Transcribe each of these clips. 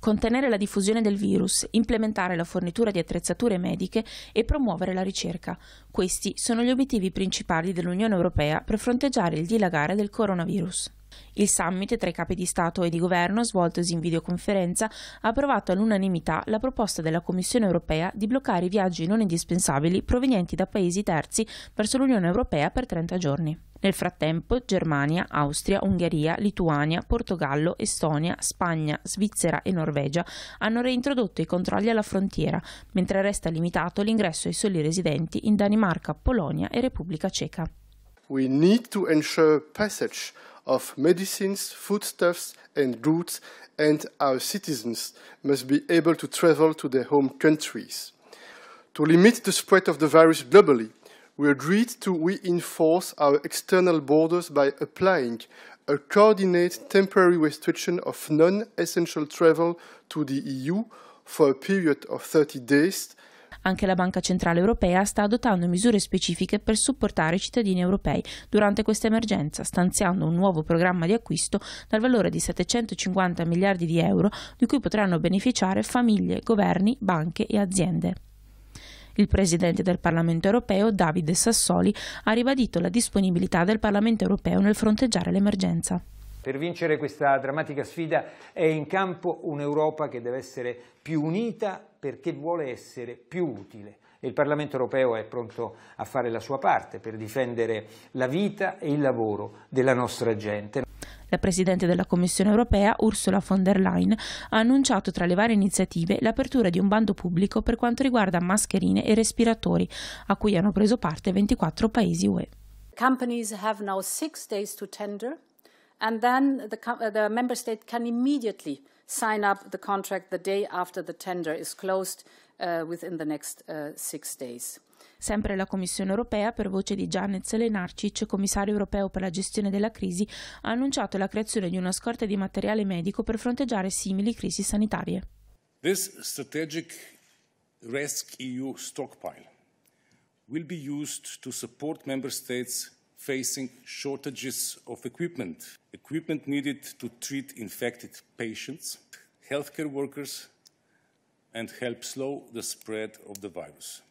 contenere la diffusione del virus, implementare la fornitura di attrezzature mediche e promuovere la ricerca. Questi sono gli obiettivi principali dell'Unione Europea per fronteggiare il dilagare del coronavirus. Il summit tra i capi di Stato e di governo, svoltosi in videoconferenza, ha approvato all'unanimità la proposta della Commissione europea di bloccare i viaggi non indispensabili provenienti da paesi terzi verso l'Unione europea per 30 giorni. Nel frattempo Germania, Austria, Ungheria, Lituania, Portogallo, Estonia, Spagna, Svizzera e Norvegia hanno reintrodotto i controlli alla frontiera, mentre resta limitato l'ingresso ai soli residenti in Danimarca, Polonia e Repubblica Ceca. We need to ensure passage of medicines, foodstuffs and goods and our citizens must be able to travel to their home countries. To limit the spread of the virus globally, we agreed to reinforce our external borders by applying a coordinated temporary restriction of non-essential travel to the EU for a period of 30 days anche la Banca Centrale Europea sta adottando misure specifiche per supportare i cittadini europei durante questa emergenza, stanziando un nuovo programma di acquisto dal valore di 750 miliardi di euro, di cui potranno beneficiare famiglie, governi, banche e aziende. Il presidente del Parlamento europeo, Davide Sassoli, ha ribadito la disponibilità del Parlamento europeo nel fronteggiare l'emergenza. Per vincere questa drammatica sfida è in campo un'Europa che deve essere più unita perché vuole essere più utile. Il Parlamento europeo è pronto a fare la sua parte per difendere la vita e il lavoro della nostra gente. La Presidente della Commissione europea, Ursula von der Leyen, ha annunciato tra le varie iniziative l'apertura di un bando pubblico per quanto riguarda mascherine e respiratori, a cui hanno preso parte 24 paesi UE. Companies have now six days to tender and then the, uh, the member state can immediately sign up the contract the day after the tender is closed uh, within the next uh, six days. Sempre la Commissione europea, per voce di Janet Selenarcic, commissario europeo per la gestione della crisi, ha annunciato la creazione di una scorta di materiale medico per fronteggiare simili crisi sanitarie. This strategic rescEU stockpile will be used to support member states facing shortages of equipment, equipment needed to treat infected patients, healthcare workers and help slow the spread of the virus.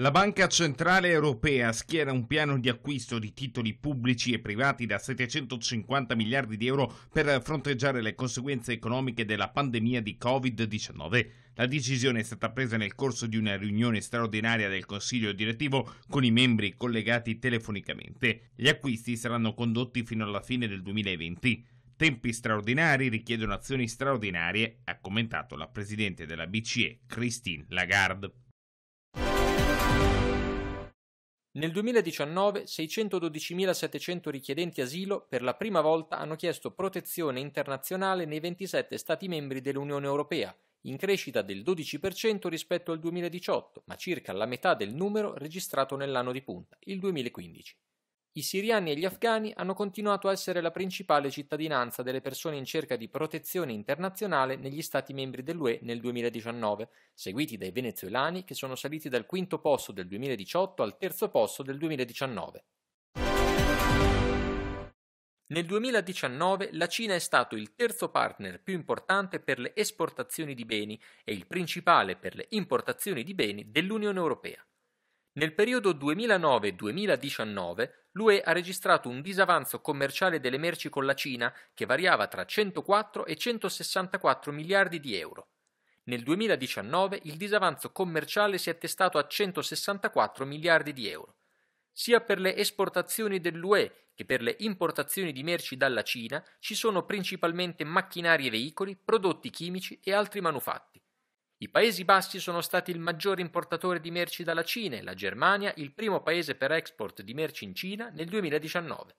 La Banca Centrale Europea schiera un piano di acquisto di titoli pubblici e privati da 750 miliardi di euro per fronteggiare le conseguenze economiche della pandemia di Covid-19. La decisione è stata presa nel corso di una riunione straordinaria del Consiglio direttivo con i membri collegati telefonicamente. Gli acquisti saranno condotti fino alla fine del 2020. Tempi straordinari richiedono azioni straordinarie, ha commentato la presidente della BCE, Christine Lagarde. Nel 2019 612.700 richiedenti asilo per la prima volta hanno chiesto protezione internazionale nei 27 Stati membri dell'Unione Europea, in crescita del 12% rispetto al 2018, ma circa la metà del numero registrato nell'anno di punta, il 2015 i siriani e gli afghani hanno continuato a essere la principale cittadinanza delle persone in cerca di protezione internazionale negli Stati membri dell'UE nel 2019, seguiti dai venezuelani che sono saliti dal quinto posto del 2018 al terzo posto del 2019. Nel 2019 la Cina è stato il terzo partner più importante per le esportazioni di beni e il principale per le importazioni di beni dell'Unione Europea. Nel periodo 2009-2019 l'UE ha registrato un disavanzo commerciale delle merci con la Cina che variava tra 104 e 164 miliardi di euro. Nel 2019 il disavanzo commerciale si è attestato a 164 miliardi di euro. Sia per le esportazioni dell'UE che per le importazioni di merci dalla Cina ci sono principalmente macchinari e veicoli, prodotti chimici e altri manufatti. I Paesi Bassi sono stati il maggiore importatore di merci dalla Cina e la Germania il primo paese per export di merci in Cina nel 2019.